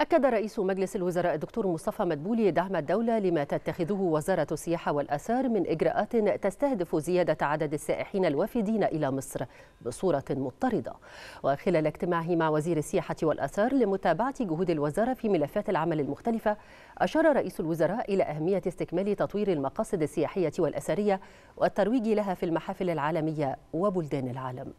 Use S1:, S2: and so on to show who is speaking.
S1: أكد رئيس مجلس الوزراء الدكتور مصطفى مدبولي دعم الدولة لما تتخذه وزارة السياحة والأثار من إجراءات تستهدف زيادة عدد السائحين الوافدين إلى مصر بصورة مضطردة وخلال اجتماعه مع وزير السياحة والأثار لمتابعة جهود الوزارة في ملفات العمل المختلفة أشار رئيس الوزراء إلى أهمية استكمال تطوير المقاصد السياحية والأثرية والترويج لها في المحافل العالمية وبلدان العالم